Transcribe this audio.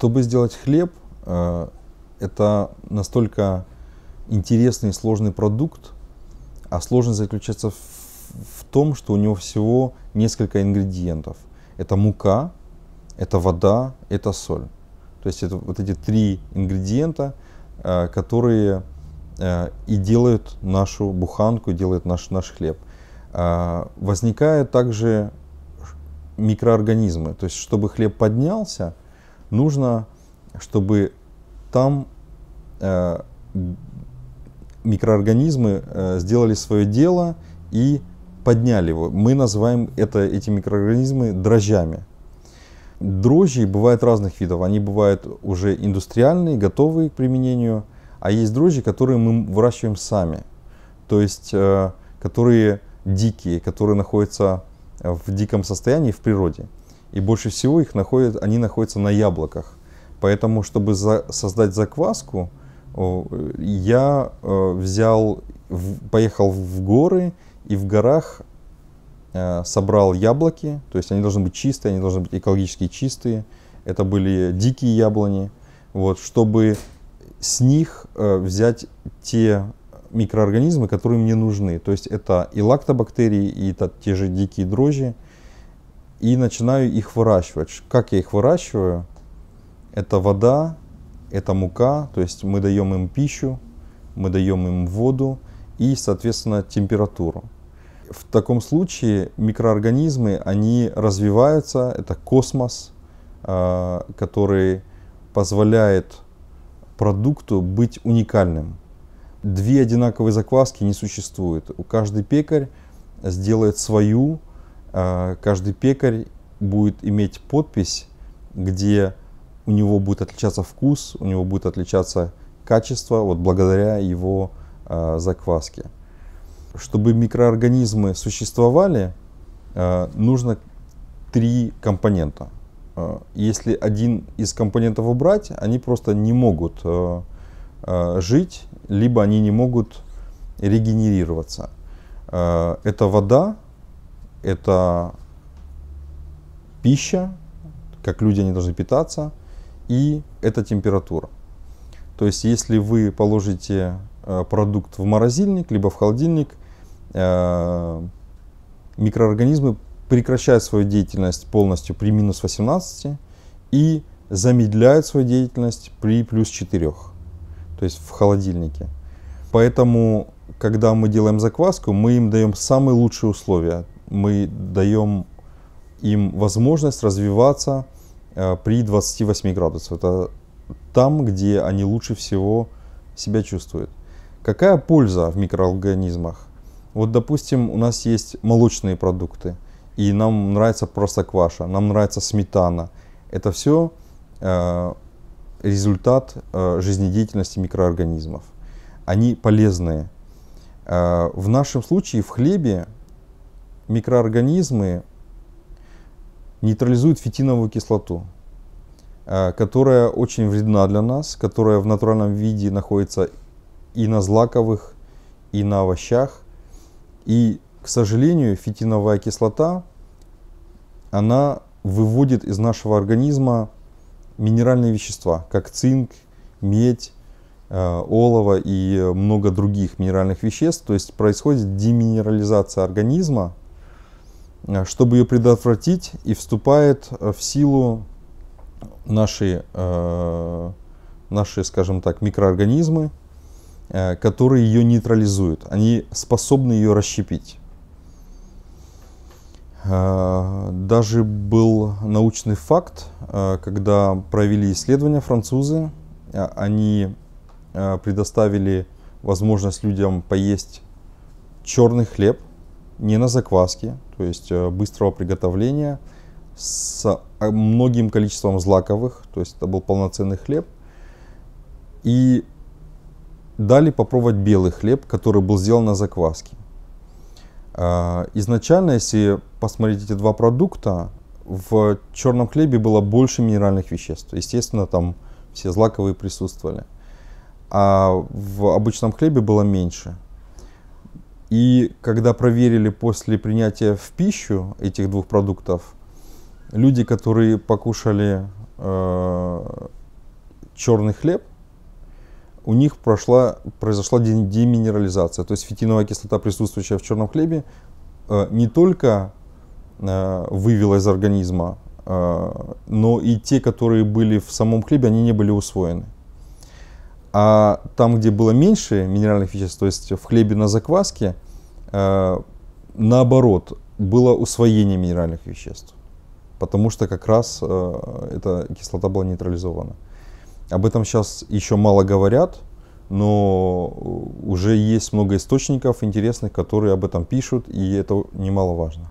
Чтобы сделать хлеб, э, это настолько интересный и сложный продукт, а сложность заключается в, в том, что у него всего несколько ингредиентов. Это мука, это вода, это соль. То есть это вот эти три ингредиента, э, которые э, и делают нашу буханку, делают наш, наш хлеб. Возникают также микроорганизмы. То есть, чтобы хлеб поднялся – нужно, чтобы там э, микроорганизмы э, сделали свое дело и подняли его. Мы называем это, эти микроорганизмы дрожжами. Дрожжи бывают разных видов. Они бывают уже индустриальные, готовые к применению, а есть дрожжи, которые мы выращиваем сами. То есть, э, которые дикие, которые находятся в диком состоянии в природе. И больше всего их находят, они находятся на яблоках. Поэтому, чтобы за, создать закваску, я э, взял, поехал в горы и в горах э, собрал яблоки. То есть они должны быть чистые, они должны быть экологически чистые. Это были дикие яблони. Вот, чтобы с них э, взять те микроорганизмы, которые мне нужны. То есть это и лактобактерии, и это те же дикие дрожжи и начинаю их выращивать. Как я их выращиваю? Это вода, это мука, то есть мы даем им пищу, мы даем им воду и, соответственно, температуру. В таком случае микроорганизмы, они развиваются, это космос, а, который позволяет продукту быть уникальным. Две одинаковые закваски не существует. У каждый пекарь сделает свою а, каждый пекарь будет иметь подпись, где у него будет отличаться вкус, у него будет отличаться качество, вот благодаря его а, закваске. Чтобы микроорганизмы существовали, а, нужно три компонента. Если один из компонентов убрать, они просто не могут жить, либо они не могут регенерироваться. Это вода, это пища, как люди они должны питаться, и это температура. То есть, если вы положите э, продукт в морозильник, либо в холодильник, э, микроорганизмы прекращают свою деятельность полностью при минус 18 и замедляют свою деятельность при плюс 4, то есть в холодильнике. Поэтому, когда мы делаем закваску, мы им даем самые лучшие условия мы даем им возможность развиваться э, при 28 градусах. Это там, где они лучше всего себя чувствуют. Какая польза в микроорганизмах? Вот, допустим, у нас есть молочные продукты, и нам нравится просто кваша, нам нравится сметана. Это все э, результат э, жизнедеятельности микроорганизмов. Они полезные. в нашем случае в хлебе микроорганизмы нейтрализуют фитиновую кислоту, э, которая очень вредна для нас, которая в натуральном виде находится и на злаковых, и на овощах. И, к сожалению, фитиновая кислота, она выводит из нашего организма минеральные вещества, как цинк, медь, э, олово и много других минеральных веществ. То есть происходит деминерализация организма, Э, чтобы ее предотвратить, и вступает э, в силу наши, э, наши скажем так, микроорганизмы, которые ее нейтрализуют. Они способны ее расщепить. даже был научный факт, когда провели исследования французы, они предоставили возможность людям поесть черный хлеб – не на закваске, то есть э, быстрого приготовления с э, многим количеством злаковых, то есть это был полноценный хлеб. И дали попробовать белый хлеб, который был сделан на закваске. А, изначально, если посмотреть эти два продукта, в черном хлебе было больше минеральных веществ. Естественно, там все злаковые присутствовали. А в обычном хлебе было меньше. И когда проверили после принятия в пищу этих двух продуктов, люди, которые покушали э, черный хлеб, у них прошла, произошла деминерализация. То есть фитиновая кислота, присутствующая в черном хлебе, э, не только э, вывела из организма, э, но и те, которые были в самом хлебе, они не были усвоены. А там, где было меньше минеральных веществ, то есть в хлебе на закваске, э, наоборот, было усвоение минеральных веществ. Потому что как раз э, эта кислота была нейтрализована. Об этом сейчас еще мало говорят, но уже есть много источников интересных, которые об этом пишут, и это немаловажно.